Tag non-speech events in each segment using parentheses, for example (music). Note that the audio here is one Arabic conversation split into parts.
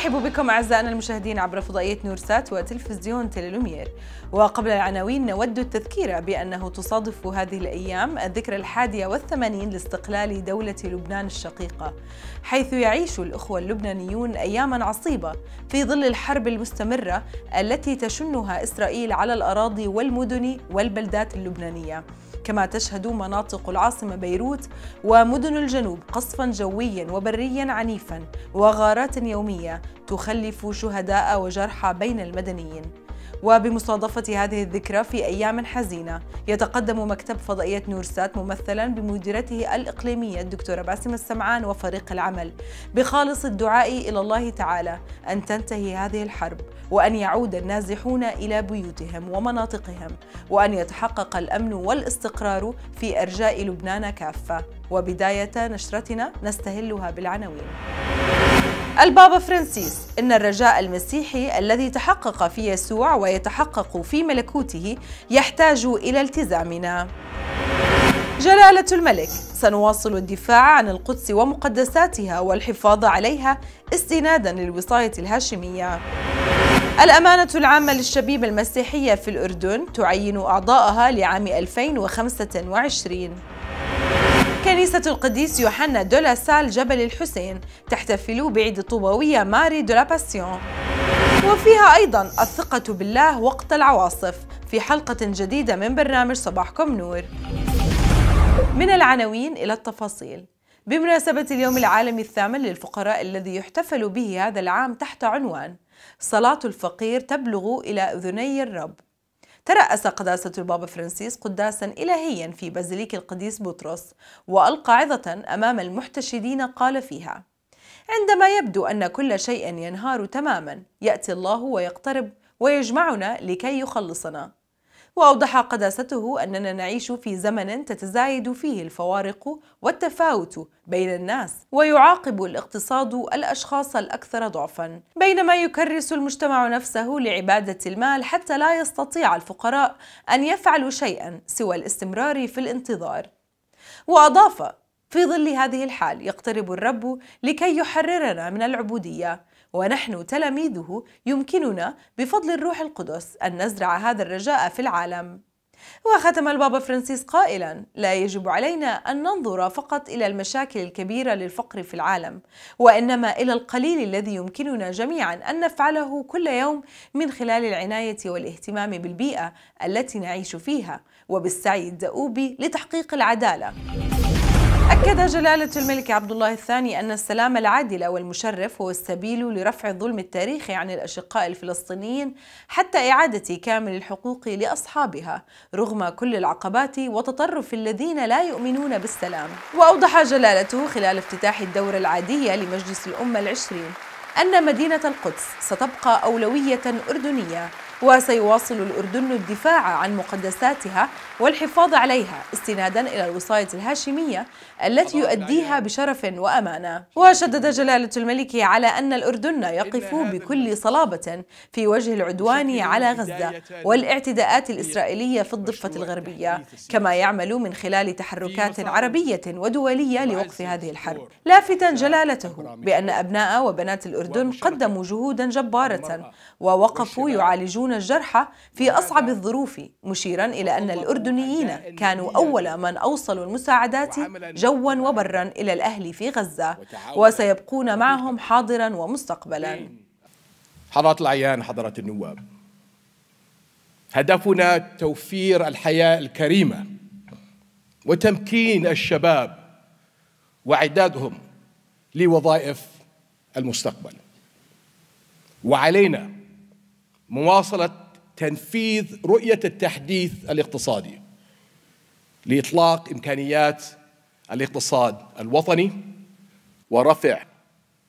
مرحبا بكم أعزائنا المشاهدين عبر فضائية نورسات وتلفزيون تيليلومير وقبل العناوين نود التذكير بأنه تصادف هذه الأيام الذكرى الحادية والثمانين لاستقلال دولة لبنان الشقيقة حيث يعيش الأخوة اللبنانيون أياما عصيبة في ظل الحرب المستمرة التي تشنها إسرائيل على الأراضي والمدن والبلدات اللبنانية كما تشهد مناطق العاصمة بيروت ومدن الجنوب قصفا جويا وبريا عنيفا وغارات يومية تخلف شهداء وجرحى بين المدنيين وبمصادفة هذه الذكرى في أيام حزينة يتقدم مكتب فضائية نورسات ممثلا بمديرته الإقليمية الدكتورة باسم السمعان وفريق العمل بخالص الدعاء إلى الله تعالى أن تنتهي هذه الحرب وأن يعود النازحون إلى بيوتهم ومناطقهم وأن يتحقق الأمن والاستقرار في أرجاء لبنان كافة وبداية نشرتنا نستهلها بالعناوين البابا فرانسيس إن الرجاء المسيحي الذي تحقق في يسوع ويتحقق في ملكوته يحتاج إلى التزامنا. جلالة الملك سنواصل الدفاع عن القدس ومقدساتها والحفاظ عليها استنادا للوصاية الهاشمية. الأمانة العامة للشبيبة المسيحية في الأردن تعين أعضاءها لعام 2025 كنيسة القديس يوحنا دولاسال سال جبل الحسين تحتفل بعيد الطوبوية ماري دولا باسيون وفيها أيضا الثقة بالله وقت العواصف في حلقة جديدة من برنامج صباحكم نور من العناوين إلى التفاصيل بمناسبة اليوم العالمي الثامن للفقراء الذي يحتفل به هذا العام تحت عنوان صلاة الفقير تبلغ إلى أذني الرب ترأس قداسة البابا فرانسيس قداسا إلهيا في بازليك القديس بطرس وألقى عظة أمام المحتشدين قال فيها عندما يبدو أن كل شيء ينهار تماما يأتي الله ويقترب ويجمعنا لكي يخلصنا وأوضح قداسته أننا نعيش في زمن تتزايد فيه الفوارق والتفاوت بين الناس ويعاقب الاقتصاد الأشخاص الأكثر ضعفا بينما يكرس المجتمع نفسه لعبادة المال حتى لا يستطيع الفقراء أن يفعلوا شيئا سوى الاستمرار في الانتظار وأضاف في ظل هذه الحال يقترب الرب لكي يحررنا من العبوديه ونحن تلاميذه يمكننا بفضل الروح القدس ان نزرع هذا الرجاء في العالم وختم البابا فرانسيس قائلا لا يجب علينا ان ننظر فقط الى المشاكل الكبيره للفقر في العالم وانما الى القليل الذي يمكننا جميعا ان نفعله كل يوم من خلال العنايه والاهتمام بالبيئه التي نعيش فيها وبالسعي الدؤوب لتحقيق العداله أكد جلالة الملك عبد الله الثاني أن السلام العادل والمشرف هو السبيل لرفع الظلم التاريخي عن الأشقاء الفلسطينيين حتى إعادة كامل الحقوق لأصحابها رغم كل العقبات وتطرف الذين لا يؤمنون بالسلام وأوضح جلالته خلال افتتاح الدورة العادية لمجلس الأمة العشرين أن مدينة القدس ستبقى أولوية أردنية وسيواصل الأردن الدفاع عن مقدساتها والحفاظ عليها استنادا إلى الوصاية الهاشمية التي يؤديها بشرف وأمانة وشدد جلالة الملك على أن الأردن يقف بكل صلابة في وجه العدوان على غزة والاعتداءات الإسرائيلية في الضفة الغربية كما يعمل من خلال تحركات عربية ودولية لوقف هذه الحرب لافتا جلالته بأن أبناء وبنات الأردن قدموا جهودا جبارة ووقفوا يعالجون الجرحى في أصعب الظروف مشيرا إلى أن الأردن الأردنيين كانوا أول من أوصلوا المساعدات جوا وبرا إلى الأهل في غزة وسيبقون معهم حاضرا ومستقبلا حضرة العيان حضرة النواب هدفنا توفير الحياة الكريمة وتمكين الشباب وإعدادهم لوظائف المستقبل وعلينا مواصلة تنفيذ رؤية التحديث الاقتصادي لاطلاق امكانيات الاقتصاد الوطني ورفع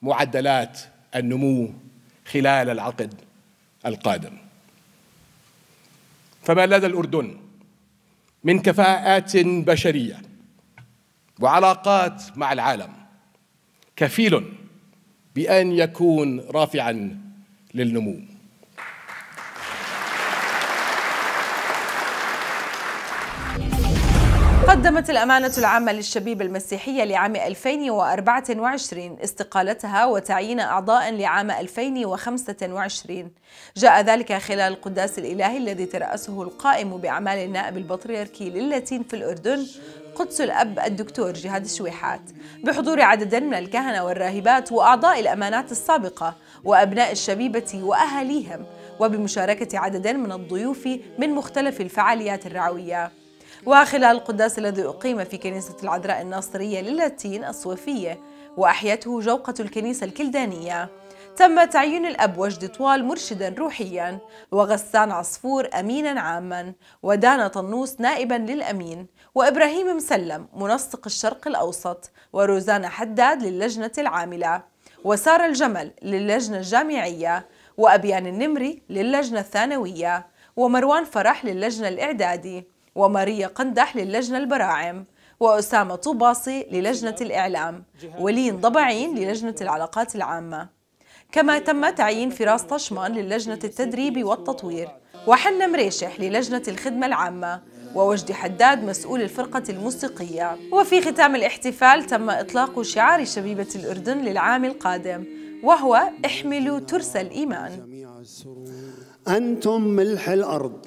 معدلات النمو خلال العقد القادم فما لدى الاردن من كفاءات بشريه وعلاقات مع العالم كفيل بان يكون رافعا للنمو قدمت الأمانة العامة للشبيبة المسيحية لعام 2024 استقالتها وتعيين أعضاء لعام 2025 جاء ذلك خلال القداس الإلهي الذي ترأسه القائم بأعمال النائب البطريركي للاتين في الأردن قدس الأب الدكتور جهاد الشويحات بحضور عدد من الكهنة والراهبات وأعضاء الأمانات السابقة وأبناء الشبيبة وأهاليهم وبمشاركة عدد من الضيوف من مختلف الفعاليات الرعويه وخلال القداس الذي أقيم في كنيسة العذراء الناصرية للاتين الصوفية وأحيته جوقة الكنيسة الكلدانية تم تعيين الأب وجد طوال مرشدا روحيا وغسان عصفور أمينا عاما ودانا طنوس نائبا للأمين وإبراهيم مسلم منسق الشرق الأوسط وروزانا حداد للجنة العاملة وسارة الجمل للجنة الجامعية وأبيان النمري للجنة الثانوية ومروان فرح للجنة الإعدادي وماريا قندح للجنة البراعم وأسامة طوباصي للجنة الإعلام ولين ضبعين للجنة العلاقات العامة كما تم تعيين فراس طشمان للجنة التدريب والتطوير وحنا مريشح للجنة الخدمة العامة ووجدي حداد مسؤول الفرقة الموسيقية وفي ختام الاحتفال تم إطلاق شعار شبيبة الأردن للعام القادم وهو احملوا ترس الإيمان أنتم ملح الأرض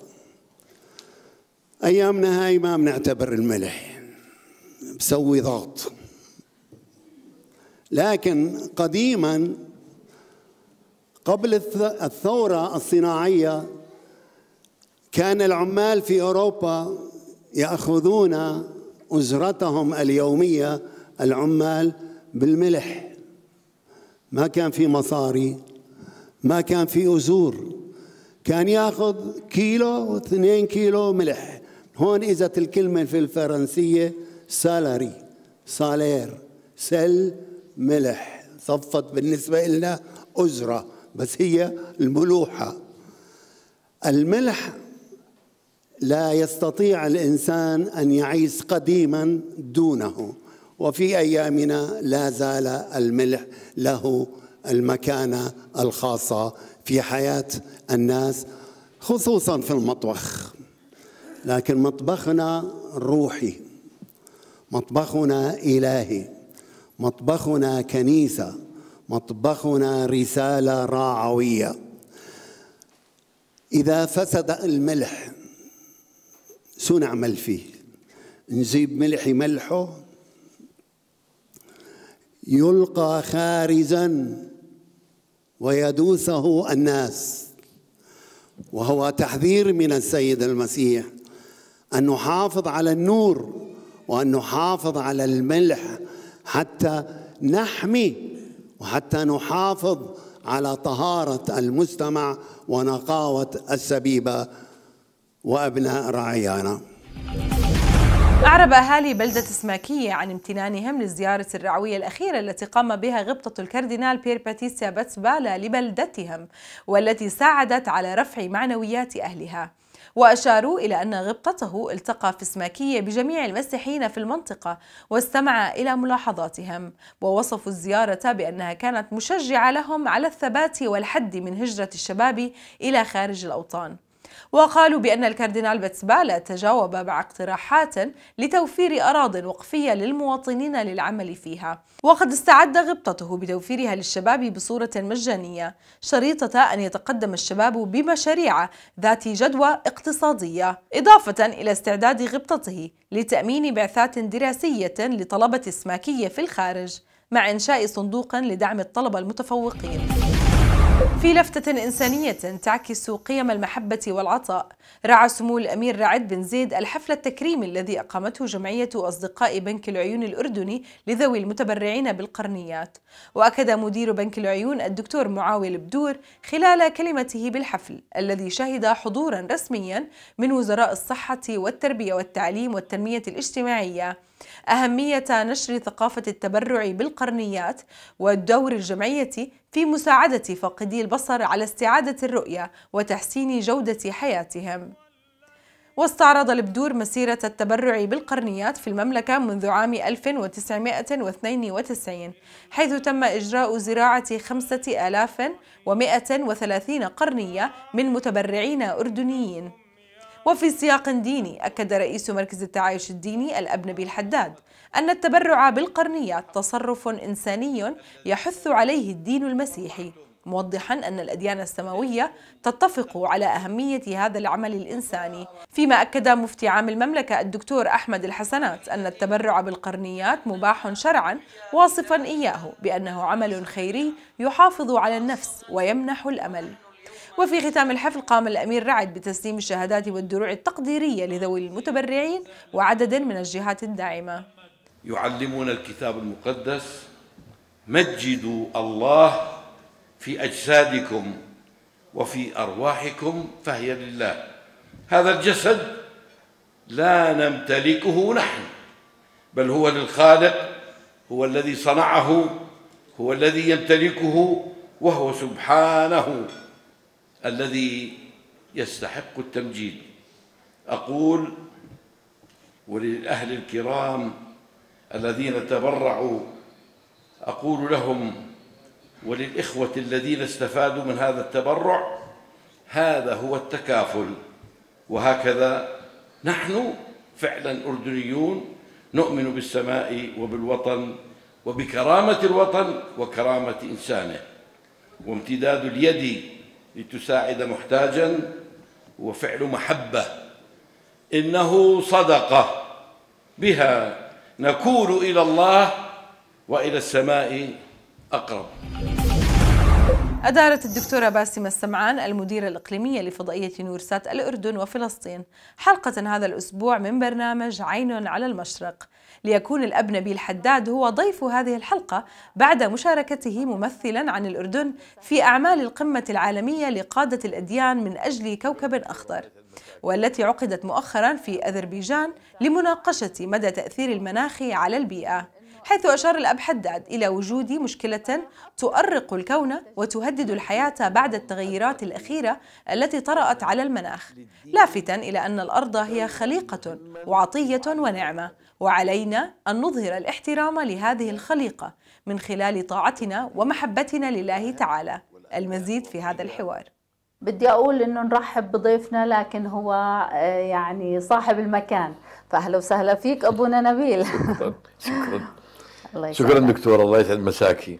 أيامنا هاي ما بنعتبر الملح بسوي ضغط لكن قديما قبل الثورة الصناعية كان العمال في أوروبا يأخذون أجرتهم اليومية العمال بالملح ما كان في مصاري ما كان في أجور كان ياخذ كيلو واثنين كيلو ملح هون اجت الكلمه في الفرنسيه سالاري سالير سل ملح صفت بالنسبه لنا أزرة بس هي الملوحه الملح لا يستطيع الانسان ان يعيش قديما دونه وفي ايامنا لا زال الملح له المكانه الخاصه في حياه الناس خصوصا في المطبخ لكن مطبخنا روحي مطبخنا إلهي مطبخنا كنيسة مطبخنا رسالة راعوية إذا فسد الملح شو نعمل فيه نجيب ملح ملحه يلقى خارجا ويدوسه الناس وهو تحذير من السيد المسيح أن نحافظ على النور وأن نحافظ على الملح حتى نحمي وحتى نحافظ على طهارة المجتمع ونقاوة السبيبة وأبناء رعيانا أعرب أهالي بلدة سماكية عن امتنانهم للزيارة الرعوية الأخيرة التي قام بها غبطة الكاردينال بير باتيسيا باتسبالا لبلدتهم والتي ساعدت على رفع معنويات أهلها وأشاروا إلى أن غبطته التقى في السماكية بجميع المسيحيين في المنطقة واستمع إلى ملاحظاتهم ووصفوا الزيارة بأنها كانت مشجعة لهم على الثبات والحد من هجرة الشباب إلى خارج الأوطان وقالوا بأن الكاردينال بتسبالة تجاوب مع اقتراحات لتوفير أراض وقفية للمواطنين للعمل فيها وقد استعد غبطته بتوفيرها للشباب بصورة مجانية شريطة أن يتقدم الشباب بمشاريع ذات جدوى اقتصادية إضافة إلى استعداد غبطته لتأمين بعثات دراسية لطلبة السماكية في الخارج مع إنشاء صندوق لدعم الطلبة المتفوقين في لفتة إنسانية تعكس قيم المحبة والعطاء رعى سمو الأمير رعد بن زيد الحفل التكريمي الذي أقامته جمعية أصدقاء بنك العيون الأردني لذوي المتبرعين بالقرنيات وأكد مدير بنك العيون الدكتور معاوي البدور خلال كلمته بالحفل الذي شهد حضورا رسميا من وزراء الصحة والتربية والتعليم والتنمية الاجتماعية أهمية نشر ثقافة التبرع بالقرنيات ودور الجمعية في مساعدة فاقدي البصر على استعادة الرؤية وتحسين جودة حياتهم واستعرض البدور مسيرة التبرع بالقرنيات في المملكة منذ عام 1992 حيث تم إجراء زراعة 5130 قرنية من متبرعين أردنيين وفي سياق ديني أكد رئيس مركز التعايش الديني الأب نبيل حداد أن التبرع بالقرنيات تصرف إنساني يحث عليه الدين المسيحي موضحا أن الأديان السماوية تتفق على أهمية هذا العمل الإنساني فيما أكد مفتي عام المملكة الدكتور أحمد الحسنات أن التبرع بالقرنيات مباح شرعا واصفا إياه بأنه عمل خيري يحافظ على النفس ويمنح الأمل وفي ختام الحفل قام الأمير رعد بتسليم الشهادات والدروع التقديرية لذوي المتبرعين وعدد من الجهات الداعمة يعلمون الكتاب المقدس مجدوا الله في أجسادكم وفي أرواحكم فهي لله هذا الجسد لا نمتلكه نحن بل هو للخالق هو الذي صنعه هو الذي يمتلكه وهو سبحانه الذي يستحق التمجيد أقول وللأهل الكرام الذين تبرعوا أقول لهم وللإخوة الذين استفادوا من هذا التبرع هذا هو التكافل وهكذا نحن فعلا أردنيون نؤمن بالسماء وبالوطن وبكرامة الوطن وكرامة إنسانه وامتداد اليد لتساعد محتاجا وفعل محبة إنه صدقة بها نكون إلى الله وإلى السماء أقرب أدارت الدكتورة باسمة السمعان المديرة الإقليمية لفضائية نورسات الأردن وفلسطين حلقة هذا الأسبوع من برنامج عين على المشرق ليكون الأب نبيل حداد هو ضيف هذه الحلقة بعد مشاركته ممثلا عن الأردن في أعمال القمة العالمية لقادة الأديان من أجل كوكب أخضر والتي عقدت مؤخرا في أذربيجان لمناقشة مدى تأثير المناخ على البيئة حيث أشار الأب حداد إلى وجود مشكلة تؤرق الكون وتهدد الحياة بعد التغيرات الأخيرة التي طرأت على المناخ لافتا إلى أن الأرض هي خليقة وعطية ونعمة وعلينا أن نظهر الاحترام لهذه الخليقة من خلال طاعتنا ومحبتنا لله تعالى المزيد في هذا الحوار بدي أقول إنه نرحب بضيفنا لكن هو آه، يعني صاحب المكان فأهلا وسهلا فيك أبونا نبيل شكرا شكرا, (laughs) شكرا دكتور الله يسعد مساكي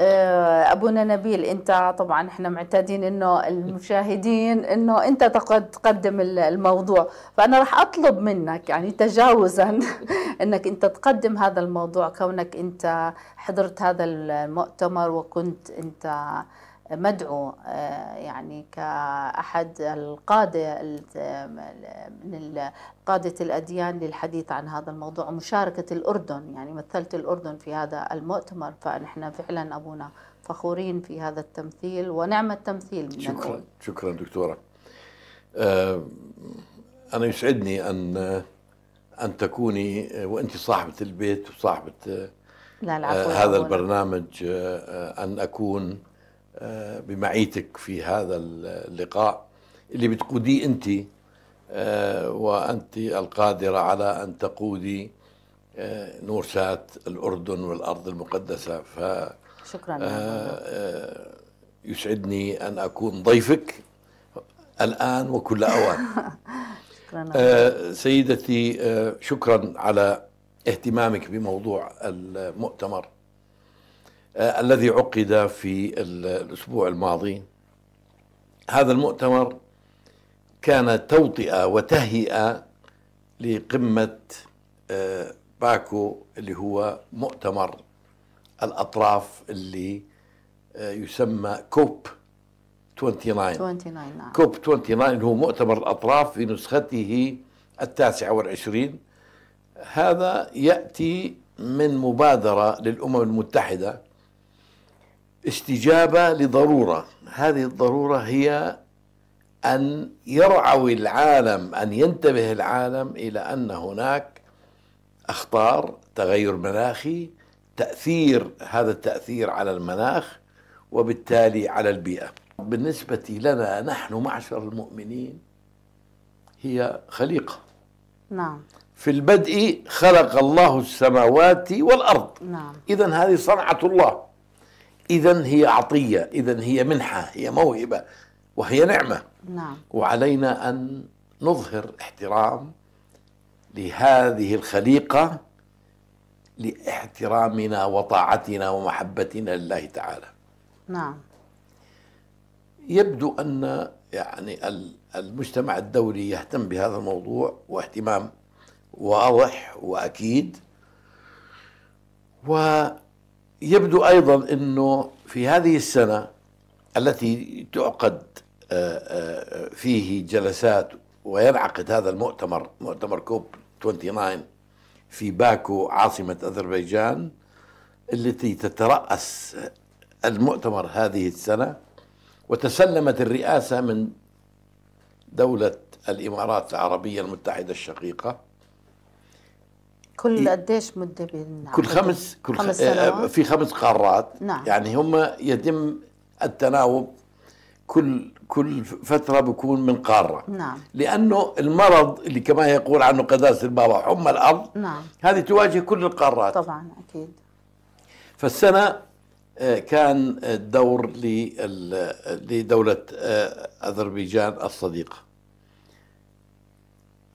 آه، ابونا نبيل انت طبعا احنا معتادين انه المشاهدين انه انت تقدم الموضوع فانا راح اطلب منك يعني تجاوزا (laughs) انك انت تقدم هذا الموضوع كونك انت حضرت هذا المؤتمر وكنت انت مدعو آه، يعني كأحد القادة من قادة الأديان للحديث عن هذا الموضوع ومشاركة الأردن يعني مثلت الأردن في هذا المؤتمر فنحن فعلا أبونا فخورين في هذا التمثيل ونعم التمثيل من شكرا الأردن. شكرا دكتورة آه، أنا يسعدني أن آه، أن تكوني وأنت صاحبة البيت وصاحبة لا العفو هذا البرنامج أن أكون آه، بمعيتك في هذا اللقاء اللي بتقوديه انت آه، وانت القادره على ان تقودي آه، نورسات الاردن والارض المقدسه ف شكرا يسعدني ان اكون ضيفك الان وكل اوان (laughs) شكرا سيدتي شكرا على اهتمامك بموضوع المؤتمر آه، الذي عقد في الأسبوع الماضي هذا المؤتمر كان توطئة وتهيئة لقمة آه، باكو اللي هو مؤتمر الأطراف اللي آه، يسمى كوب 29 29 نعم كوب 29 هو مؤتمر الأطراف في نسخته التاسعة والعشرين هذا يأتي من مبادرة للأمم المتحدة استجابة لضرورة هذه الضرورة هي أن يرعوي العالم أن ينتبه العالم إلى أن هناك أخطار تغير مناخي تأثير هذا التأثير على المناخ وبالتالي على البيئة بالنسبة لنا نحن معشر المؤمنين هي خليقة نعم في البدء خلق الله السماوات والأرض نعم إذا هذه صنعة الله إذا هي عطية إذا هي منحة هي موهبة وهي نعمة نعم. وعلينا أن نظهر احترام لهذه الخليقة لاحترامنا وطاعتنا ومحبتنا لله تعالى نعم يبدو أن يعني المجتمع الدولي يهتم بهذا الموضوع واهتمام واضح وأكيد و يبدو ايضا انه في هذه السنه التي تعقد آه، آه، فيه جلسات وينعقد هذا المؤتمر مؤتمر كوب 29 في باكو عاصمه اذربيجان التي تترأس المؤتمر هذه السنه وتسلمت الرئاسه من دوله الامارات العربيه المتحده الشقيقه كل إيه. قديش مده بين كل خمس كل خمس آه، سنوات؟ آه، في خمس قارات نعم. يعني هم يتم التناوب كل كل فتره بكون من قاره نعم. لانه المرض اللي كما يقول عنه قداس البابا حمى الارض نعم. هذه تواجه كل القارات طبعا اكيد فالسنه آه، كان الدور لدوله اذربيجان الصديقه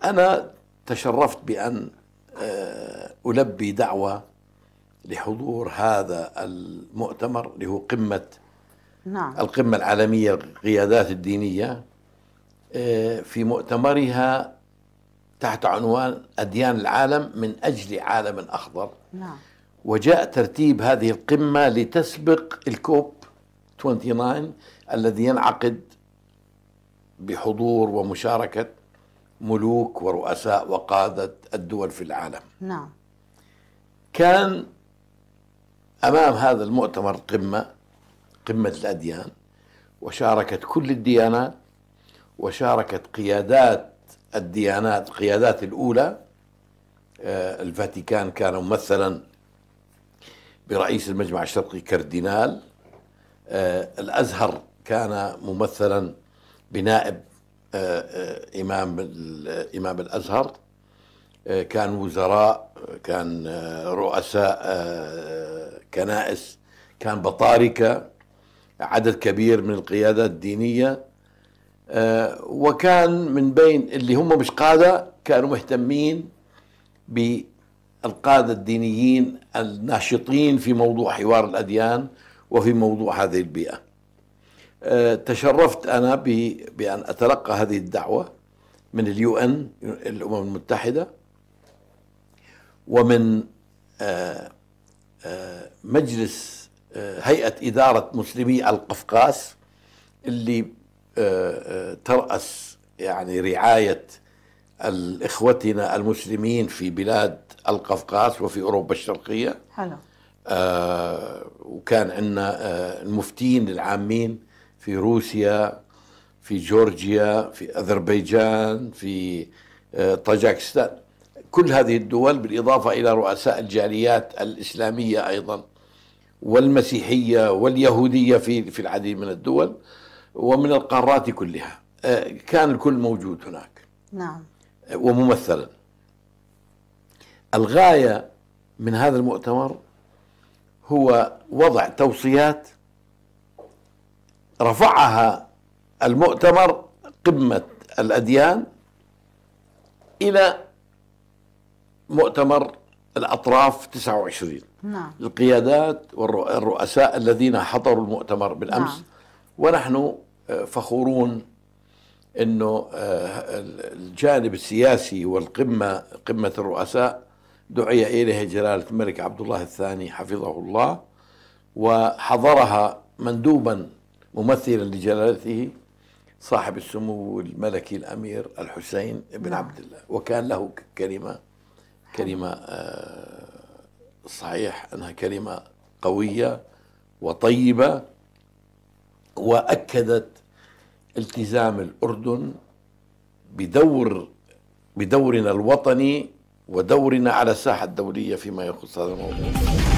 انا تشرفت بان آه، ألبي دعوة لحضور هذا المؤتمر اللي هو قمة نعم. القمة العالمية القيادات الدينية آه، في مؤتمرها تحت عنوان أديان العالم من أجل عالم أخضر نعم. وجاء ترتيب هذه القمة لتسبق الكوب 29 الذي ينعقد بحضور ومشاركة ملوك ورؤساء وقادة الدول في العالم نعم كان أمام هذا المؤتمر قمة قمة الأديان وشاركت كل الديانات وشاركت قيادات الديانات القيادات الأولى آه، الفاتيكان كان ممثلا برئيس المجمع الشرقي كاردينال آه، الأزهر كان ممثلا بنائب إمام إمام الأزهر آه، كان وزراء كان آه، رؤساء آه، كنائس كان بطاركة عدد كبير من القيادات الدينية وكان من بين اللي هم مش قادة كانوا مهتمين بالقادة الدينيين الناشطين في موضوع حوار الأديان وفي موضوع هذه البيئة آه، تشرفت انا بان اتلقى هذه الدعوه من اليو ان الامم المتحده ومن آه، آه، مجلس هيئه اداره مسلمي القفقاس اللي تراس يعني رعايه اخوتنا المسلمين في بلاد القفقاس وفي اوروبا الشرقيه حلو آه وكان عندنا المفتين العامين في روسيا في جورجيا في أذربيجان في آه، طاجكستان كل هذه الدول بالإضافة إلى رؤساء الجاليات الإسلامية أيضا والمسيحية واليهودية في في العديد من الدول ومن القارات كلها آه، كان الكل موجود هناك نعم آه، وممثلا الغاية من هذا المؤتمر هو وضع توصيات رفعها المؤتمر قمة الأديان إلى مؤتمر الأطراف 29 نعم. القيادات والرؤساء الذين حضروا المؤتمر بالأمس نعم. ونحن آه، فخورون أنه آه، الجانب السياسي والقمة قمة الرؤساء دعي إليها جلالة الملك عبد الله الثاني حفظه الله وحضرها مندوبا ممثلا لجلالته صاحب السمو الملكي الامير الحسين بن عبد الله وكان له كلمه كلمه آه، صحيح انها كلمه قويه وطيبه واكدت التزام الاردن بدور بدورنا الوطني ودورنا على الساحه الدوليه فيما يخص هذا الموضوع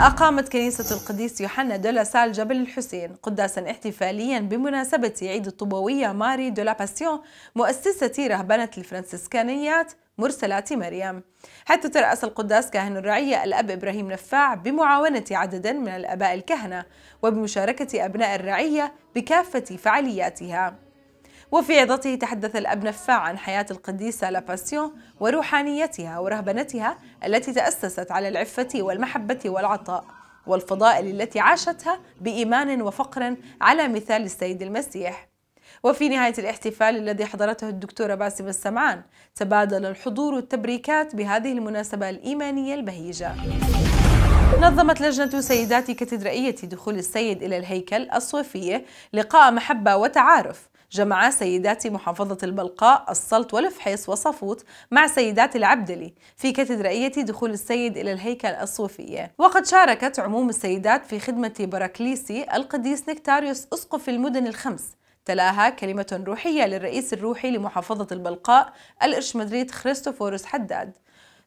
أقامت كنيسة القديس يوحنا دولا سال جبل الحسين قداسا احتفاليا بمناسبة عيد الطوبوية ماري دولا باسيون مؤسسة رهبنة الفرنسيسكانيات مرسلات مريم حيث ترأس القداس كاهن الرعية الأب إبراهيم نفاع بمعاونة عدد من الأباء الكهنة وبمشاركة أبناء الرعية بكافة فعالياتها وفي عظته تحدث الأب نفاع عن حياة القديسة لاباسيون وروحانيتها ورهبنتها التي تأسست على العفة والمحبة والعطاء والفضائل التي عاشتها بإيمان وفقر على مثال السيد المسيح وفي نهاية الاحتفال الذي حضرته الدكتورة باسم السمعان تبادل الحضور التبريكات بهذه المناسبة الإيمانية البهيجة نظمت لجنة سيدات كاتدرائية دخول السيد إلى الهيكل الصوفية لقاء محبة وتعارف جمع سيدات محافظة البلقاء السلط والفحيص وصفوت مع سيدات العبدلي في كاتدرائية دخول السيد إلى الهيكل الصوفية وقد شاركت عموم السيدات في خدمة براكليسي القديس نكتاريوس أسقف المدن الخمس تلاها كلمة روحية للرئيس الروحي لمحافظة البلقاء الإرشمدريت خريستوفوروس حداد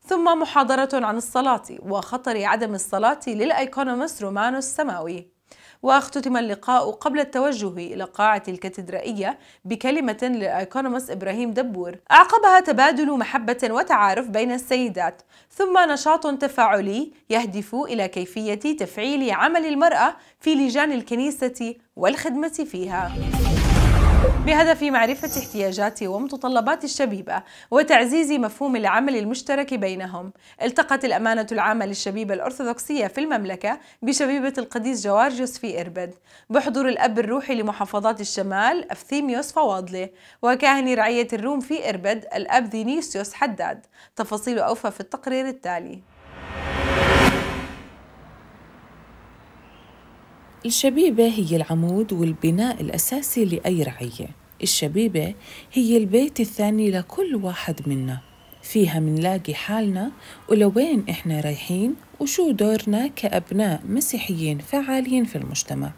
ثم محاضرة عن الصلاة وخطر عدم الصلاة للأيكونومس رومانوس السماوي واختتم اللقاء قبل التوجه إلى قاعة الكاتدرائية بكلمة للأيكونومس إبراهيم دبور أعقبها تبادل محبة وتعارف بين السيدات ثم نشاط تفاعلي يهدف إلى كيفية تفعيل عمل المرأة في لجان الكنيسة والخدمة فيها بهدف معرفة احتياجات ومتطلبات الشبيبة وتعزيز مفهوم العمل المشترك بينهم التقت الأمانة العامة للشبيبة الأرثوذكسية في المملكة بشبيبة القديس جوارجيوس في إربد بحضور الأب الروحي لمحافظات الشمال أفثيميوس فواضلي وكاهن رعية الروم في إربد الأب دينيسيوس حداد تفاصيل أوفى في التقرير التالي الشبيبة هي العمود والبناء الأساسي لأي رعية الشبيبة هي البيت الثاني لكل واحد منا فيها منلاقي حالنا ولوين إحنا رايحين وشو دورنا كأبناء مسيحيين فعالين في المجتمع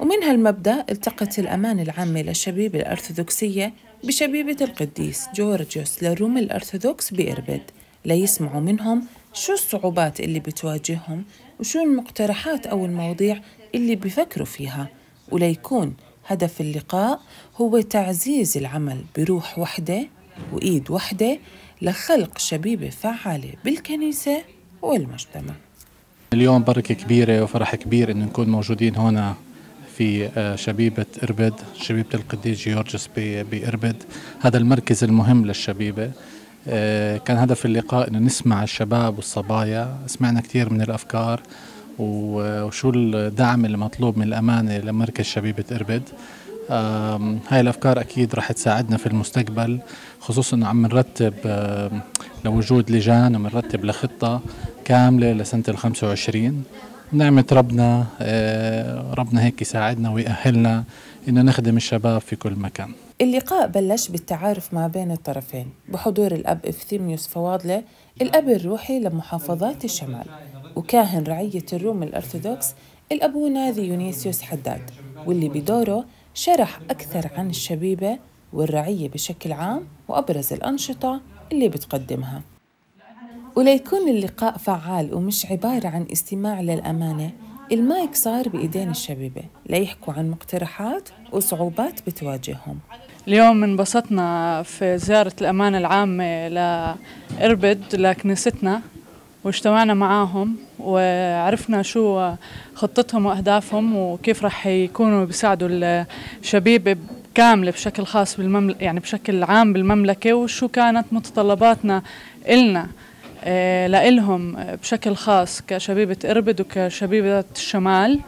ومن هالمبدأ التقت الأمانة العامة للشبيبة الأرثوذكسية بشبيبة القديس جورجيوس للروم الأرثوذكس بإربد ليسمعوا منهم شو الصعوبات اللي بتواجههم وشو المقترحات أو المواضيع اللي بفكروا فيها وليكون هدف اللقاء هو تعزيز العمل بروح وحدة وإيد وحدة لخلق شبيبة فعالة بالكنيسة والمجتمع اليوم بركة كبيرة وفرح كبير أن نكون موجودين هنا في آه، شبيبة إربد شبيبة القديس جيورجس بإربد هذا المركز المهم للشبيبة آه، كان هدف اللقاء أنه نسمع الشباب والصبايا سمعنا كثير من الأفكار وشو الدعم المطلوب من الأمانة لمركز شبيبة إربد هاي الأفكار أكيد رح تساعدنا في المستقبل خصوصا أنه عم نرتب لوجود لجان ومنرتب لخطة كاملة لسنة ال 25 نعمة ربنا آه، ربنا هيك يساعدنا ويأهلنا إن نخدم الشباب في كل مكان اللقاء بلش بالتعارف ما بين الطرفين بحضور الأب إفثيميوس فواضلة الأب الروحي لمحافظات الشمال وكاهن رعية الروم الأرثوذكس الأبونا ديونيسيوس حداد واللي بدوره شرح أكثر عن الشبيبة والرعية بشكل عام وأبرز الأنشطة اللي بتقدمها وليكون اللقاء فعال ومش عبارة عن استماع للأمانة المايك صار بإيدين الشبيبة ليحكوا عن مقترحات وصعوبات بتواجههم اليوم انبسطنا في زيارة الأمانة العامة لإربد لكنيستنا واجتمعنا معاهم وعرفنا شو خطتهم واهدافهم وكيف راح يكونوا بيساعدوا الشبيبه كامله بشكل خاص بالمملكه يعني بشكل عام بالمملكه وشو كانت متطلباتنا النا آه، لإلهم بشكل خاص كشبيبة إربد وكشبيبة الشمال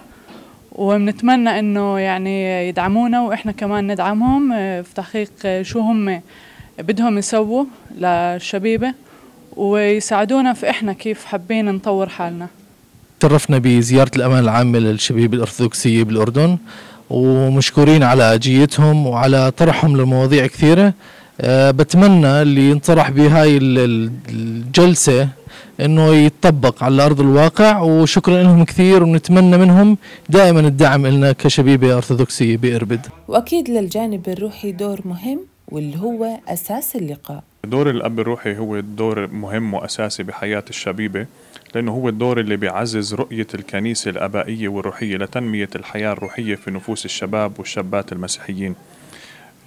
وبنتمنى انه يعني يدعمونا واحنا كمان ندعمهم آه، في تحقيق شو هم بدهم يسووا للشبيبه ويساعدونا في إحنا كيف حابين نطور حالنا تشرفنا بزيارة الأمانة العامة للشبيبة الأرثوذكسية بالأردن ومشكورين على جيتهم وعلى طرحهم لمواضيع كثيرة آه، بتمنى اللي ينطرح بهاي الجلسة انه يتطبق على ارض الواقع وشكرا لهم كثير ونتمنى منهم دائما الدعم لنا كشبيبه ارثوذكسيه باربد واكيد للجانب الروحي دور مهم واللي هو اساس اللقاء دور الأب الروحي هو دور مهم وأساسي بحياة الشبيبة لأنه هو الدور اللي بيعزز رؤية الكنيسة الآبائية والروحية لتنمية الحياة الروحية في نفوس الشباب والشابات المسيحيين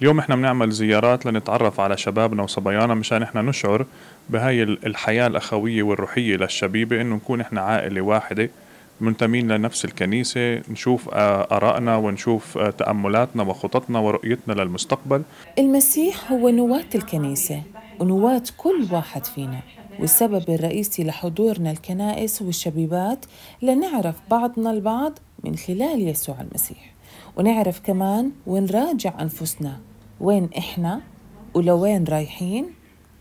اليوم احنا بنعمل زيارات لنتعرف على شبابنا وصبيانا مشان احنا نشعر بهاي الحياة الأخوية والروحية للشبيبة انه نكون احنا عائلة واحدة منتمين لنفس الكنيسة نشوف آه، آرائنا ونشوف آه، تأملاتنا وخططنا ورؤيتنا للمستقبل المسيح هو نواة الكنيسة ونواة كل واحد فينا والسبب الرئيسي لحضورنا الكنائس والشبيبات لنعرف بعضنا البعض من خلال يسوع المسيح ونعرف كمان ونراجع أنفسنا وين إحنا ولوين رايحين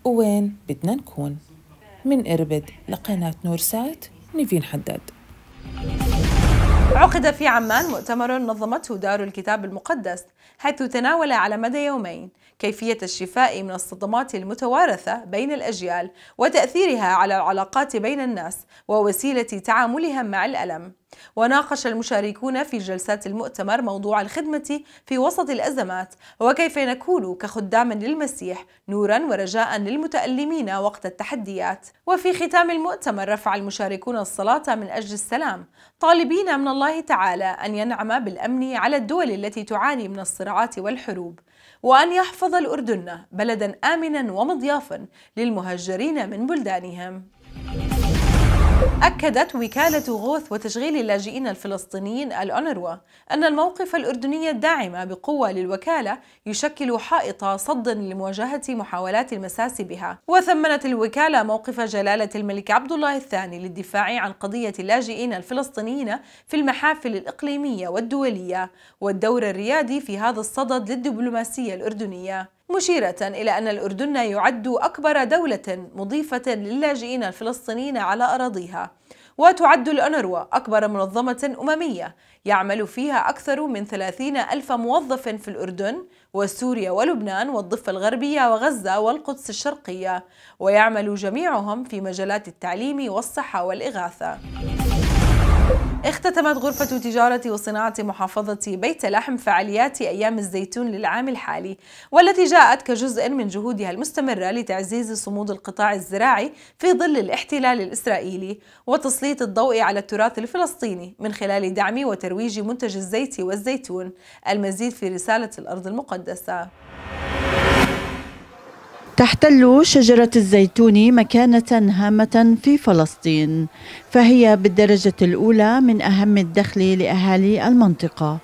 ووين بدنا نكون من إربد لقناة نورسات نيفين حداد عقد في عمان مؤتمر نظمته دار الكتاب المقدس حيث تناول على مدى يومين كيفية الشفاء من الصدمات المتوارثة بين الأجيال وتأثيرها على العلاقات بين الناس ووسيلة تعاملهم مع الألم وناقش المشاركون في جلسات المؤتمر موضوع الخدمة في وسط الأزمات وكيف نكون كخدام للمسيح نورا ورجاء للمتألمين وقت التحديات وفي ختام المؤتمر رفع المشاركون الصلاة من أجل السلام طالبين من الله تعالى أن ينعم بالأمن على الدول التي تعاني من الصراعات والحروب وأن يحفظ الأردن بلدا آمنا ومضيافا للمهجرين من بلدانهم أكدت وكالة غوث وتشغيل اللاجئين الفلسطينيين الأونروا أن الموقف الأردني الداعم بقوة للوكالة يشكل حائط صد لمواجهة محاولات المساس بها وثمنت الوكالة موقف جلالة الملك عبد الله الثاني للدفاع عن قضية اللاجئين الفلسطينيين في المحافل الإقليمية والدولية والدور الريادي في هذا الصدد للدبلوماسية الأردنية مشيرة إلى أن الأردن يعد أكبر دولة مضيفة للاجئين الفلسطينيين على أراضيها وتعد الأنروا أكبر منظمة أممية يعمل فيها أكثر من 30 ألف موظف في الأردن وسوريا ولبنان والضفة الغربية وغزة والقدس الشرقية ويعمل جميعهم في مجالات التعليم والصحة والإغاثة اختتمت غرفة تجارة وصناعة محافظة بيت لحم فعاليات أيام الزيتون للعام الحالي والتي جاءت كجزء من جهودها المستمرة لتعزيز صمود القطاع الزراعي في ظل الاحتلال الإسرائيلي وتسليط الضوء على التراث الفلسطيني من خلال دعم وترويج منتج الزيت والزيتون المزيد في رسالة الأرض المقدسة تحتل شجرة الزيتون مكانة هامة في فلسطين فهي بالدرجة الأولى من أهم الدخل لأهالي المنطقة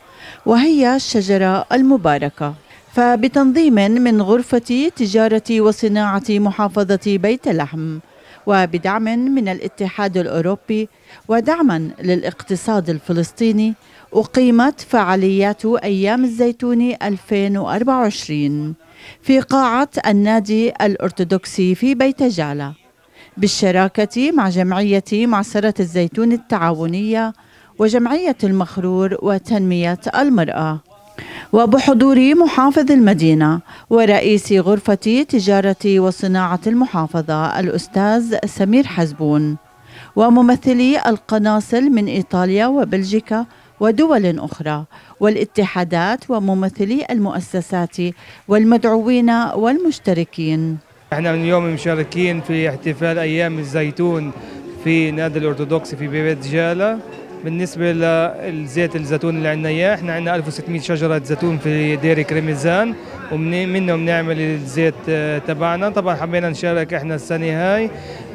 وهي الشجرة المباركة فبتنظيم من غرفة تجارة وصناعة محافظة بيت لحم وبدعم من الاتحاد الأوروبي ودعما للاقتصاد الفلسطيني أقيمت فعاليات أيام الزيتون 2024 في قاعة النادي الأرثوذكسي في بيت جالة بالشراكة مع جمعية معصرة الزيتون التعاونية وجمعية المخرور وتنمية المرأة وبحضور محافظ المدينة ورئيس غرفة تجارة وصناعة المحافظة الأستاذ سمير حزبون وممثلي القناصل من إيطاليا وبلجيكا ودول أخرى والاتحادات وممثلي المؤسسات والمدعوين والمشتركين احنا من اليوم مشاركين في احتفال أيام الزيتون في نادي الأرثوذكسي في بيت جالا بالنسبة للزيت الزيتون اللي عندنا إياه احنا عندنا 1600 شجرة زيتون في دير كريميزان ومنهم بنعمل الزيت آه، تبعنا طبعا حبينا نشارك احنا السنة هاي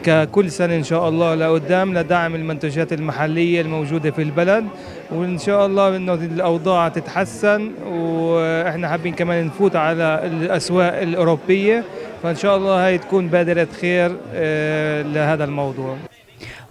ككل سنة إن شاء الله لقدام لدعم المنتجات المحلية الموجودة في البلد وان شاء الله انه الاوضاع تتحسن واحنا حابين كمان نفوت على الاسواق الاوروبيه فان شاء الله هي تكون بادره خير آه، لهذا الموضوع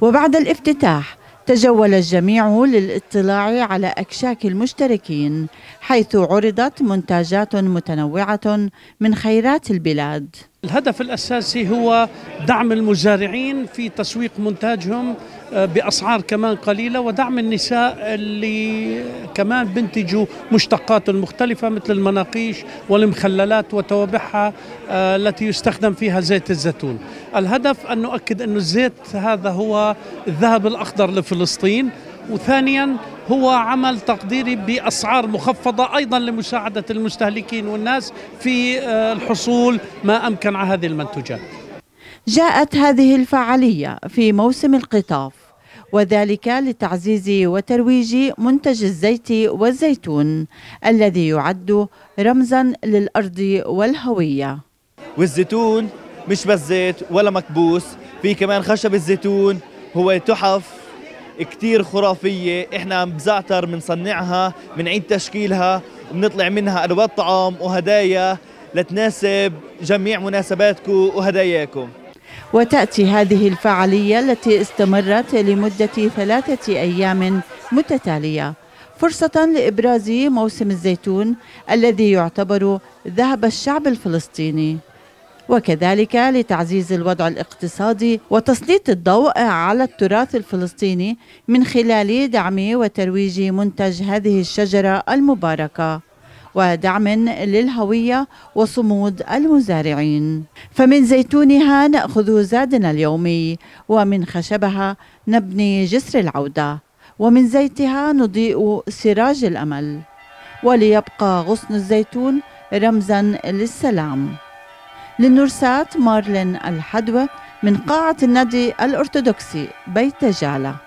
وبعد الافتتاح تجول الجميع للاطلاع على اكشاك المشتركين حيث عرضت منتجات متنوعه من خيرات البلاد الهدف الاساسي هو دعم المزارعين في تسويق منتاجهم آه، باسعار كمان قليله ودعم النساء اللي كمان بنتجوا مشتقات المختلفه مثل المناقيش والمخللات وتوابعها آه، التي يستخدم فيها زيت الزيتون. الهدف ان نؤكد انه الزيت هذا هو الذهب الاخضر لفلسطين وثانيا هو عمل تقديري باسعار مخفضه ايضا لمساعده المستهلكين والناس في آه، الحصول ما امكن على هذه المنتوجات. جاءت هذه الفعالية في موسم القطاف وذلك لتعزيز وترويج منتج الزيت والزيتون الذي يعد رمزا للأرض والهوية والزيتون مش بس زيت ولا مكبوس في كمان خشب الزيتون هو تحف كتير خرافية احنا بزعتر بنصنعها بنعيد تشكيلها بنطلع منها أدوات طعام وهدايا لتناسب جميع مناسباتكم وهداياكم وتأتي هذه الفعالية التي استمرت لمدة ثلاثة أيام متتالية فرصة لإبراز موسم الزيتون الذي يعتبر ذهب الشعب الفلسطيني وكذلك لتعزيز الوضع الاقتصادي وتسليط الضوء على التراث الفلسطيني من خلال دعم وترويج منتج هذه الشجرة المباركة ودعم للهوية وصمود المزارعين فمن زيتونها نأخذ زادنا اليومي ومن خشبها نبني جسر العودة ومن زيتها نضيء سراج الأمل وليبقى غصن الزيتون رمزا للسلام للنرسات مارلين الحدوة من قاعة النادي الأرثوذكسي بيت جاله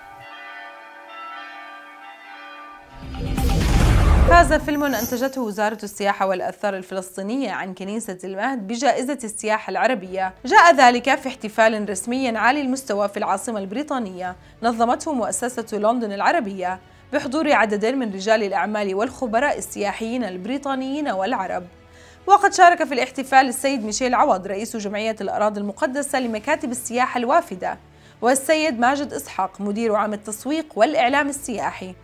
فاز فيلم أنتجته وزارة السياحة والأثار الفلسطينية عن كنيسة المهد بجائزة السياحة العربية جاء ذلك في احتفال رسمي عالي المستوى في العاصمة البريطانية نظمته مؤسسة لندن العربية بحضور عدد من رجال الأعمال والخبراء السياحيين البريطانيين والعرب وقد شارك في الاحتفال السيد ميشيل عوض رئيس جمعية الأراضي المقدسة لمكاتب السياحة الوافدة والسيد ماجد إسحاق مدير عام التسويق والإعلام السياحي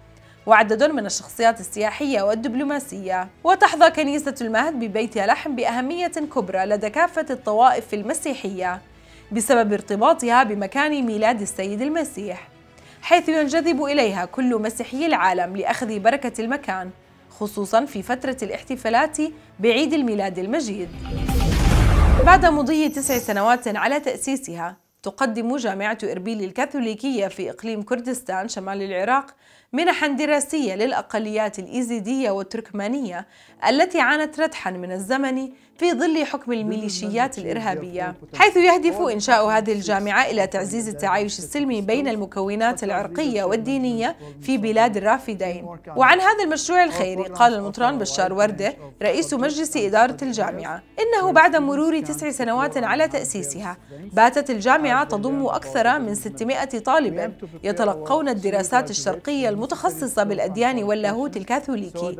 وعدد من الشخصيات السياحية والدبلوماسية وتحظى كنيسة المهد ببيت لحم بأهمية كبرى لدى كافة الطوائف المسيحية بسبب ارتباطها بمكان ميلاد السيد المسيح حيث ينجذب إليها كل مسيحي العالم لأخذ بركة المكان خصوصا في فترة الاحتفالات بعيد الميلاد المجيد بعد مضي تسع سنوات على تأسيسها تقدم جامعة إربيل الكاثوليكية في إقليم كردستان شمال العراق منحا دراسية للأقليات الإيزيدية والتركمانية التي عانت ردحا من الزمن في ظل حكم الميليشيات الإرهابية حيث يهدف إنشاء هذه الجامعة إلى تعزيز التعايش السلمي بين المكونات العرقية والدينية في بلاد الرافدين وعن هذا المشروع الخيري قال المطران بشار وردة رئيس مجلس إدارة الجامعة إنه بعد مرور تسع سنوات على تأسيسها باتت الجامعة تضم أكثر من 600 طالب يتلقون الدراسات الشرقية المتخصصة بالأديان واللاهوت الكاثوليكي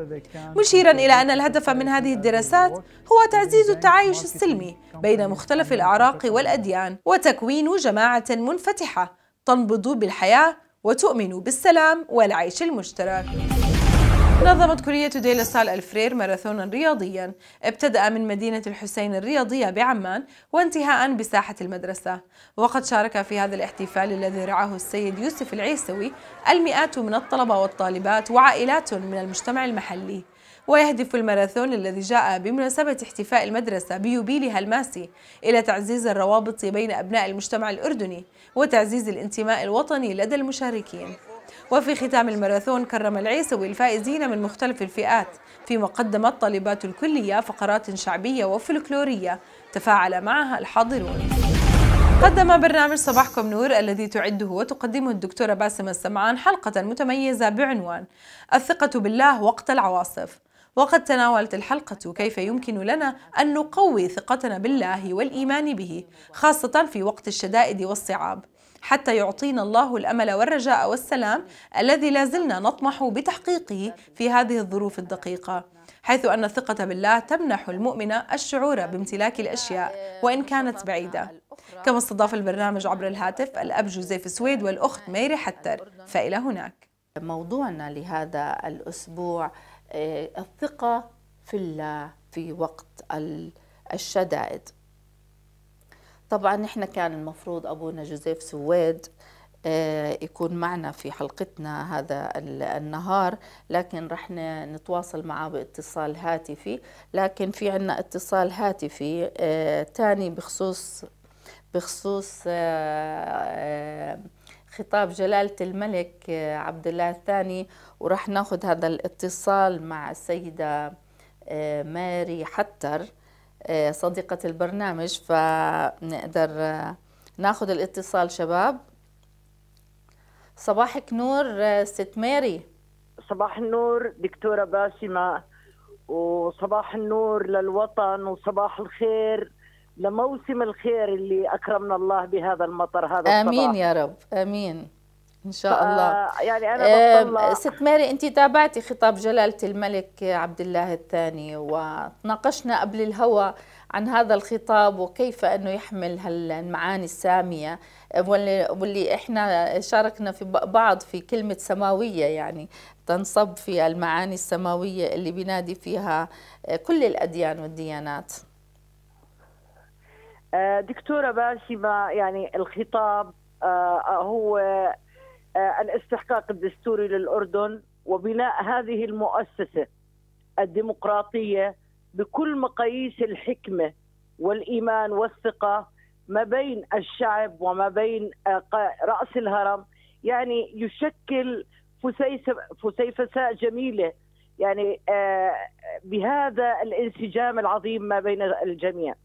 مشيرا إلى أن الهدف من هذه الدراسات هو تعزيز وتعزيز التعايش السلمي بين مختلف الأعراق والأديان وتكوين جماعة منفتحة تنبض بالحياة وتؤمن بالسلام والعيش المشترك نظمت كلية ديلا سال الفرير ماراثونا رياضيا ابتدأ من مدينة الحسين الرياضية بعمان وانتهاء بساحة المدرسة وقد شارك في هذا الاحتفال الذي رعاه السيد يوسف العيسوي المئات من الطلبة والطالبات وعائلات من المجتمع المحلي ويهدف الماراثون الذي جاء بمناسبة احتفاء المدرسة بيوبيلها الماسي إلى تعزيز الروابط بين أبناء المجتمع الأردني وتعزيز الانتماء الوطني لدى المشاركين وفي ختام الماراثون كرم العيسوي الفائزين من مختلف الفئات فيما قدمت طالبات الكلية فقرات شعبية وفلكلورية تفاعل معها الحاضرون قدم برنامج صباحكم نور الذي تعده وتقدمه الدكتورة باسم السمعان حلقة متميزة بعنوان الثقة بالله وقت العواصف وقد تناولت الحلقة كيف يمكن لنا أن نقوي ثقتنا بالله والإيمان به خاصة في وقت الشدائد والصعاب حتى يعطينا الله الامل والرجاء والسلام الذي لا زلنا نطمح بتحقيقه في هذه الظروف الدقيقه حيث ان الثقه بالله تمنح المؤمن الشعور بامتلاك الاشياء وان كانت بعيده كما استضاف البرنامج عبر الهاتف الاب جوزيف سويد والاخت ميري حتر فالى هناك موضوعنا لهذا الاسبوع آه، الثقة في الله في وقت الشدائد طبعا احنا كان المفروض ابونا جوزيف سويد آه، يكون معنا في حلقتنا هذا النهار لكن رح نتواصل معه باتصال هاتفي لكن في عنا اتصال هاتفي آه، تاني بخصوص بخصوص خطاب جلالة الملك آه، عبد الله الثاني ورح ناخذ هذا الاتصال مع السيدة آه، ماري حتر آه، صديقة البرنامج فنقدر ناخذ الاتصال شباب صباحك نور ست ماري صباح النور دكتورة باسمة وصباح النور للوطن وصباح الخير لموسم الخير اللي اكرمنا الله بهذا المطر هذا امين الصباح. يا رب امين ان شاء الله يعني انا بطلع. ست ماري انت تابعتي خطاب جلاله الملك عبد الله الثاني وتناقشنا قبل الهوى عن هذا الخطاب وكيف انه يحمل هالمعاني الساميه واللي, واللي احنا شاركنا في بعض في كلمه سماويه يعني تنصب في المعاني السماويه اللي بينادي فيها كل الاديان والديانات آه، دكتوره باسمه يعني الخطاب آه، آه، هو الاستحقاق الدستوري للاردن وبناء هذه المؤسسه الديمقراطيه بكل مقاييس الحكمه والايمان والثقه ما بين الشعب وما بين راس الهرم يعني يشكل فسيفساء جميله يعني بهذا الانسجام العظيم ما بين الجميع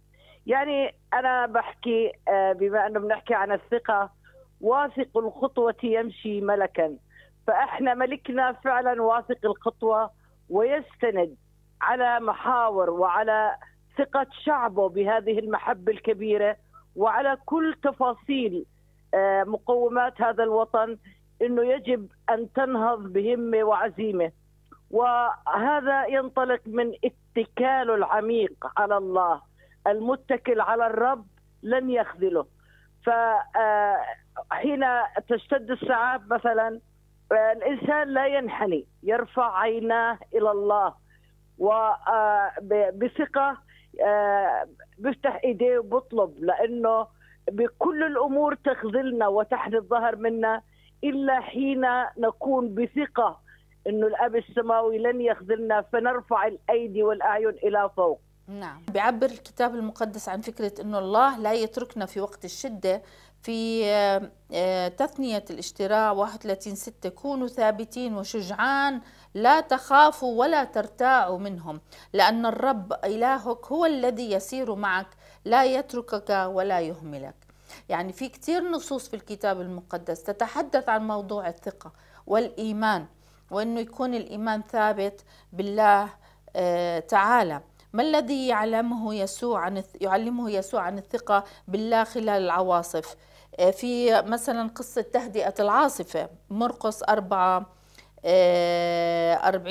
يعني انا بحكي آه، بما انه بنحكي عن الثقه واثق الخطوه يمشي ملكا فاحنا ملكنا فعلا واثق الخطوه ويستند على محاور وعلى ثقه شعبه بهذه المحبه الكبيره وعلى كل تفاصيل آه، مقومات هذا الوطن انه يجب ان تنهض بهمه وعزيمه وهذا ينطلق من اتكاله العميق على الله المتكل على الرب لن يخذله فحين آه، تشتد السعاب مثلا آه، الانسان لا ينحني يرفع عيناه الى الله وبثقه آه، بيفتح ايديه وبطلب لانه بكل الامور تخذلنا وتحت الظهر منا الا حين نكون بثقه انه الاب السماوي لن يخذلنا فنرفع الايدي والاعين الى فوق نعم بيعبر الكتاب المقدس عن فكرة أنه الله لا يتركنا في وقت الشدة في آه، آه، تثنية الاشتراع 31 ستة كونوا ثابتين وشجعان لا تخافوا ولا ترتاعوا منهم لأن الرب إلهك هو الذي يسير معك لا يتركك ولا يهملك يعني في كثير نصوص في الكتاب المقدس تتحدث عن موضوع الثقة والإيمان وأنه يكون الإيمان ثابت بالله آه، تعالى ما الذي يعلمه يسوع عن يعلمه يسوع عن الثقة بالله خلال العواصف آه، في مثلا قصة تهدئة العاصفة مرقس أربعة 40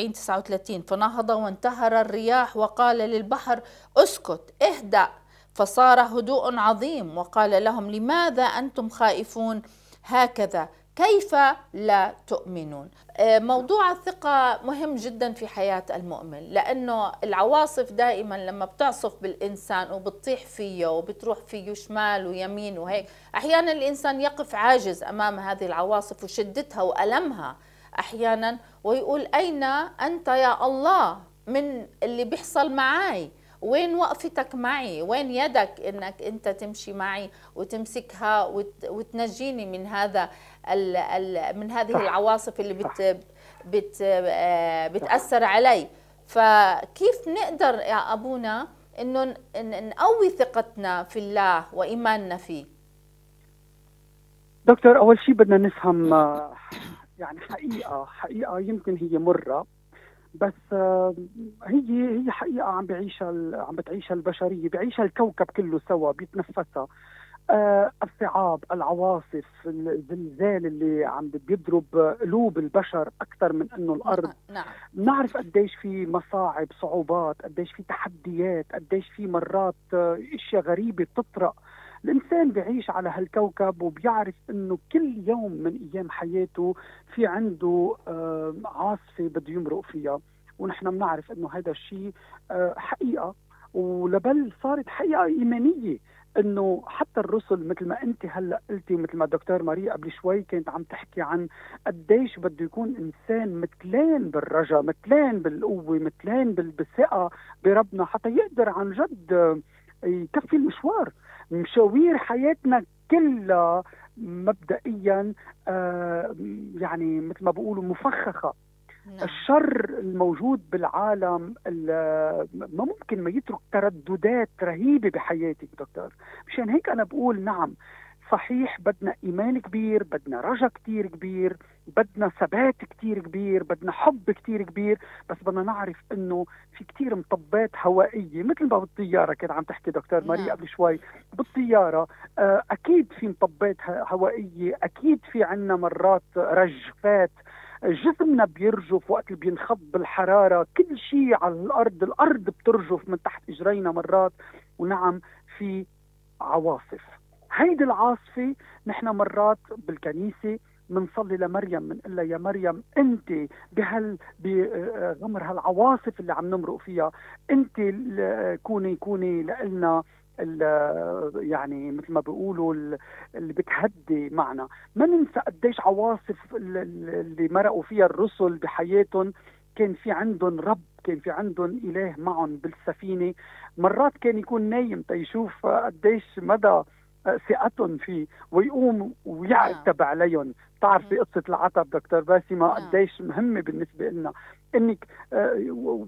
آه، 39 فنهض وانتهر الرياح وقال للبحر اسكت اهدأ فصار هدوء عظيم وقال لهم لماذا أنتم خائفون هكذا كيف لا تؤمنون آه، موضوع الثقة مهم جدا في حياة المؤمن لأنه العواصف دائما لما بتعصف بالإنسان وبتطيح فيه وبتروح فيه شمال ويمين وهيك أحيانا الإنسان يقف عاجز أمام هذه العواصف وشدتها وألمها أحيانا ويقول أين أنت يا الله من اللي بيحصل معي وين وقفتك معي وين يدك انك انت تمشي معي وتمسكها وتنجيني من هذا الـ الـ من هذه صح. العواصف اللي بت... بت... آه، بتاثر علي فكيف نقدر يا ابونا انه نقوي ثقتنا في الله وايماننا فيه دكتور اول شيء بدنا نفهم آه، يعني حقيقه حقيقه يمكن هي مره بس هي هي حقيقه عم بعيشها عم بتعيشها البشريه بعيشها الكوكب كله سوا بيتنفسها آه، الصعاب العواصف الزلزال اللي عم بيضرب قلوب البشر اكثر من انه الارض نعم بنعرف نعم. قديش في مصاعب صعوبات قديش في تحديات قديش في مرات آه، اشياء غريبه بتطرق الانسان بيعيش على هالكوكب وبيعرف انه كل يوم من ايام حياته في عنده آه، عاصفه بده يمرق فيها ونحن بنعرف انه هذا الشيء آه، حقيقه ولبل صارت حقيقه ايمانيه انه حتى الرسل مثل ما انت هلا قلتي مثل ما دكتور ماريا قبل شوي كانت عم تحكي عن قديش بده يكون انسان متلان بالرجا متلان بالقوه متلان بالثقه بربنا حتى يقدر عن جد آه، يكفي المشوار مشاوير حياتنا كلها مبدئيا آه، يعني مثل ما بقولوا مفخخه نعم. الشر الموجود بالعالم ما ممكن ما يترك ترددات رهيبه بحياتك دكتور مشان هيك انا بقول نعم صحيح بدنا ايمان كبير بدنا رجا كتير كبير بدنا ثبات كتير كبير بدنا حب كتير كبير بس بدنا نعرف انه في كتير مطبات هوائيه مثل ما بالطياره كان عم تحكي دكتور ماري نعم. قبل شوي بالطياره آه، اكيد في مطبات هوائيه اكيد في عندنا مرات رجفات جسمنا بيرجف وقت اللي بينخفض بالحراره كل شيء على الارض الارض بترجف من تحت اجرينا مرات ونعم في عواصف هيدي العاصفة نحن مرات بالكنيسة منصلي لمريم إلا يا مريم انت بهال بغمر هالعواصف اللي عم نمرق فيها انت كوني كوني لنا يعني مثل ما بيقولوا اللي بتهدي معنا ما ننسى قديش عواصف اللي مرقوا فيها الرسل بحياتهم كان في عندهم رب كان في عندهم اله معهم بالسفينه مرات كان يكون نايم تيشوف قديش مدى آه، ثقتهم فيه ويقوم ويعتب آه. عليهم بتعرفي قصه العتب دكتور باسمه نعم. قديش مهمه بالنسبه لنا انك آه،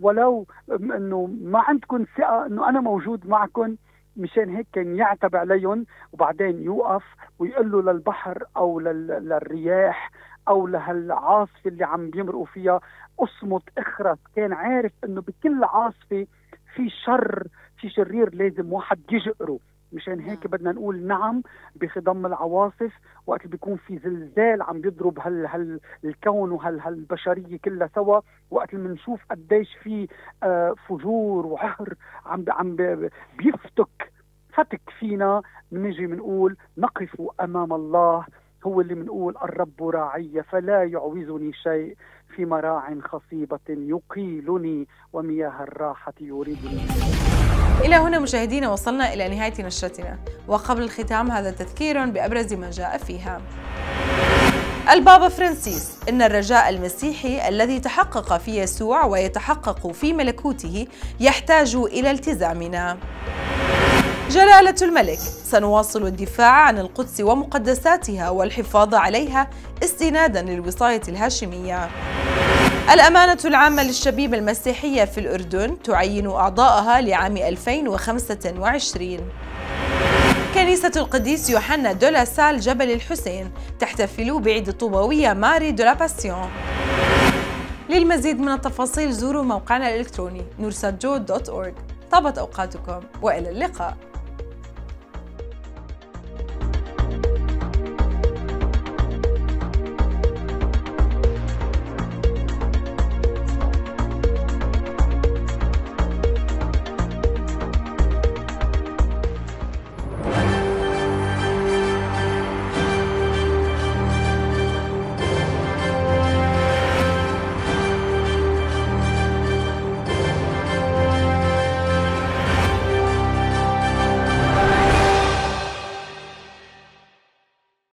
ولو انه ما عندكم ثقه انه انا موجود معكم مشان هيك كان يعتب عليهم وبعدين يوقف ويقول له للبحر او للرياح او لهالعاصفه اللي عم بيمرقوا فيها اصمت اخرس كان عارف انه بكل عاصفه في شر في شرير لازم واحد يجقره مشان هيك آه. بدنا نقول نعم بخضم العواصف وقت بيكون في زلزال عم بيضرب هال هال الكون وهال هالبشريه كلها سوا وقت بنشوف قديش في آه، فجور وعهر عم عم بيفتك فتك فينا بنجي بنقول نقف امام الله هو اللي بنقول الرب راعي فلا يعوزني شيء في مراع خصيبة يقيلني ومياه الراحة يريدني إلى هنا مشاهدينا وصلنا إلى نهاية نشرتنا وقبل الختام هذا تذكير بأبرز ما جاء فيها البابا فرانسيس إن الرجاء المسيحي الذي تحقق في يسوع ويتحقق في ملكوته يحتاج إلى التزامنا جلالة الملك سنواصل الدفاع عن القدس ومقدساتها والحفاظ عليها استنادا للوصاية الهاشمية الأمانة العامة للشبيبة المسيحية في الأردن تعين أعضاءها لعام 2025 كنيسة القديس يوحنا دولا سال جبل الحسين تحتفل بعيد الطوباوية ماري دولا باسيون للمزيد من التفاصيل زوروا موقعنا الإلكتروني دوت nursatjo.org طابت أوقاتكم وإلى اللقاء